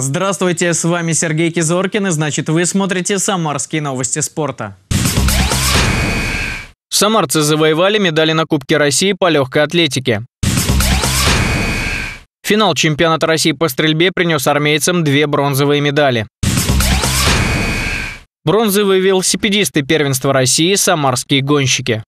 Здравствуйте, с вами Сергей Кизоркин и значит вы смотрите «Самарские новости спорта». Самарцы завоевали медали на Кубке России по легкой атлетике. Финал чемпионата России по стрельбе принес армейцам две бронзовые медали. Бронзовые велосипедисты первенства России – самарские гонщики.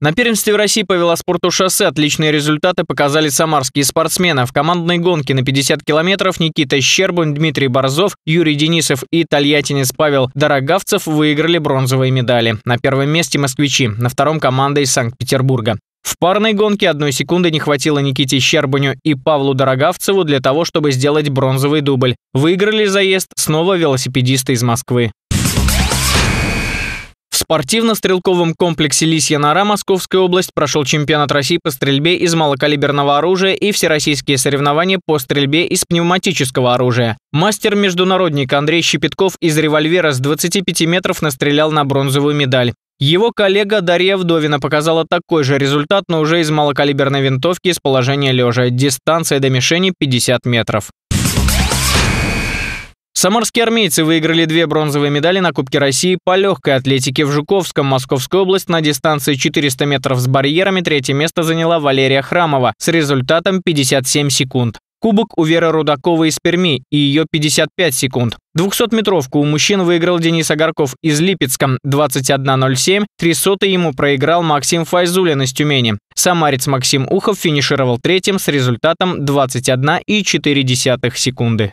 На первенстве в России по велоспорту шоссе отличные результаты показали самарские спортсмены. В командной гонке на 50 километров Никита Щербун, Дмитрий Борзов, Юрий Денисов и тольяттинец Павел Дорогавцев выиграли бронзовые медали. На первом месте москвичи, на втором команда из Санкт-Петербурга. В парной гонке одной секунды не хватило Никите Щербуню и Павлу Дорогавцеву для того, чтобы сделать бронзовый дубль. Выиграли заезд снова велосипедисты из Москвы. В спортивно-стрелковом комплексе «Лисья нора» Московская область прошел чемпионат России по стрельбе из малокалиберного оружия и всероссийские соревнования по стрельбе из пневматического оружия. Мастер-международник Андрей Щепетков из револьвера с 25 метров настрелял на бронзовую медаль. Его коллега Дарья Вдовина показала такой же результат, но уже из малокалиберной винтовки с положения лежа. Дистанция до мишени 50 метров. Самарские армейцы выиграли две бронзовые медали на Кубке России по легкой атлетике в Жуковском. Московская область на дистанции 400 метров с барьерами третье место заняла Валерия Храмова с результатом 57 секунд. Кубок у Веры Рудаковой из Перми и ее 55 секунд. 200-метровку у мужчин выиграл Денис Огарков из Липецка 21.07, 300 ему проиграл Максим Файзулин из Тюмени. Самарец Максим Ухов финишировал третьим с результатом 21,4 секунды.